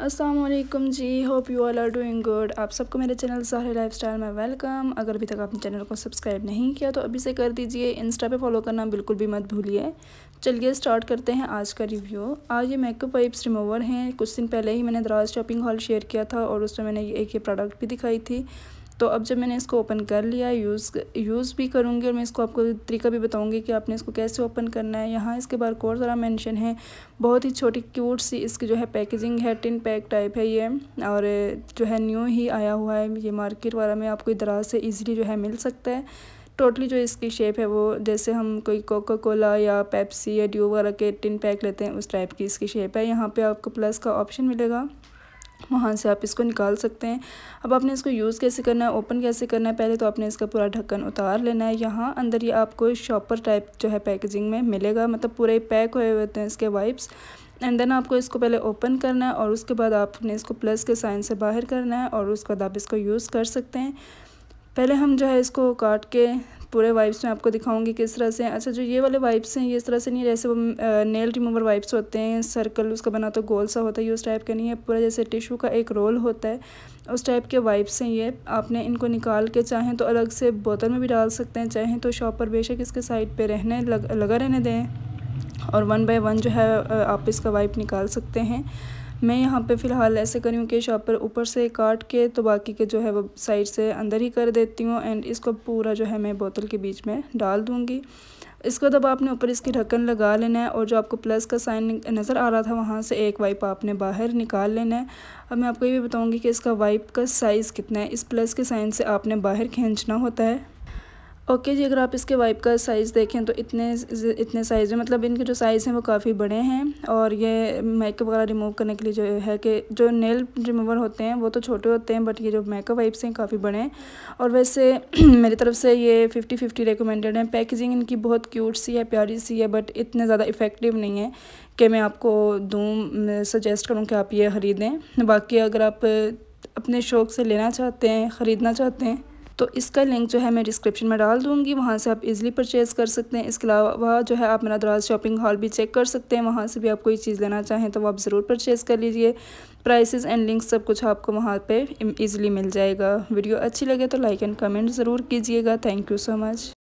Aslam ji hope you all are doing good आप सबको मेरे चैनल सारे लाइफस्टाइल में वेलकम अगर अभी तक आपने चैनल को सब्सक्राइब नहीं किया तो अभी से कर दीजिए इंस्टा पे फॉलो करना बिल्कुल भी मत भूलिए चलिए स्टार्ट करते हैं आज का रिव्यू आज ये मेकअप वाइप्स रिमूवर हैं कुछ दिन पहले ही मैंने दराज शॉपिंग हॉल शेयर किया था और उसमें मैंने एक ये प्रोडक्ट भी दिखाई थी तो अब जब मैंने इसको ओपन कर लिया यूज़ यूज़ भी करूँगी और मैं इसको आपको तरीका भी बताऊँगी कि आपने इसको कैसे ओपन करना है यहाँ इसके बार और ज़रा मैंशन है बहुत ही छोटी क्यूट सी इसकी जो है पैकेजिंग है टिन पैक टाइप है ये और जो है न्यू ही आया हुआ है ये मार्केट वाला में आपको दराज से ईजिली जो है मिल सकता है टोटली जो इसकी शेप है वो जैसे हम कोई कोका कोला या पेप्सी या ड्यू वगैरह के टिन पैक लेते हैं उस टाइप की इसकी शेप है यहाँ पे आपको प्लस का ऑप्शन मिलेगा वहाँ से आप इसको निकाल सकते हैं अब आपने इसको यूज़ कैसे करना है ओपन कैसे करना है पहले तो आपने इसका पूरा ढक्कन उतार लेना है यहाँ अंदर ये आपको शॉपर टाइप जो है पैकेजिंग में मिलेगा मतलब पूरे पैक हुए होते हैं इसके वाइप्स एंड देन आपको इसको पहले ओपन करना है और उसके बाद आपने इसको प्लस के साइन से बाहर करना है और उसके बाद आप इसको यूज़ कर सकते हैं पहले हम जो है इसको काट के पूरे वाइप्स में आपको दिखाऊंगी किस तरह से अच्छा जो ये वाले वाइप्स हैं ये इस तरह से नहीं जैसे वो नेल रिमूवर वाइप्स होते हैं सर्कल उसका बना तो गोल सा होता है ये उस टाइप का नहीं है पूरा जैसे टिशू का एक रोल होता है उस टाइप के वाइप्स हैं ये आपने इनको निकाल के चाहें तो अलग से बोतल में भी डाल सकते हैं चाहें तो शॉप पर बेशक इसके साइड पर रहने लग, लगा रहने दें और वन बाय वन जो है आप इसका वाइप निकाल सकते हैं मैं यहाँ पे फ़िलहाल ऐसे करी हूँ कि शॉपर ऊपर से काट के तो बाकी के जो है वो साइड से अंदर ही कर देती हूँ एंड इसको पूरा जो है मैं बोतल के बीच में डाल दूँगी इसको तब आपने ऊपर इसकी ढक्कन लगा लेना है और जो आपको प्लस का साइन नज़र आ रहा था वहाँ से एक वाइप आपने बाहर निकाल लेना है अब मैं आपको ये भी बताऊँगी कि इसका वाइप का साइज़ कितना है इस प्लस के साइन से आपने बाहर खींचना होता है ओके जी अगर आप इसके वाइप का साइज़ देखें तो इतने इतने साइज़ में मतलब इनके जो साइज़ हैं वो काफ़ी बड़े हैं और ये मेकअप वगैरह रिमूव करने के लिए जो है कि जो नेल रिमूवर होते हैं वो तो छोटे होते हैं बट ये जो मेकअप वाइप्स हैं काफ़ी बड़े हैं और वैसे मेरी तरफ से ये फ़िफ्टी फिफ्टी रिकमेंडेड है पैकेजिंग इनकी बहुत क्यूट सी है प्यारी सी है बट इतने ज़्यादा इफ़ेक्टिव नहीं है कि मैं आपको दूँ सजेस्ट करूँ कि आप ये ख़रीदें बाकी अगर आप अपने शौक़ से लेना चाहते हैं ख़रीदना चाहते हैं तो इसका लिंक जो है मैं डिस्क्रिप्शन में डाल दूँगी वहाँ से आप इजीली परचेज़ कर सकते हैं इसके अलावा जो है आप मेरा दराज शॉपिंग हॉल भी चेक कर सकते हैं वहाँ से भी आप कोई चीज़ लेना चाहें तो वह आप ज़रूर परचेज़ कर लीजिए प्राइसेस एंड लिंक्स सब कुछ आपको वहाँ पे इजीली मिल जाएगा वीडियो अच्छी लगे तो लाइक एंड कमेंट ज़रूर कीजिएगा थैंक यू सो मच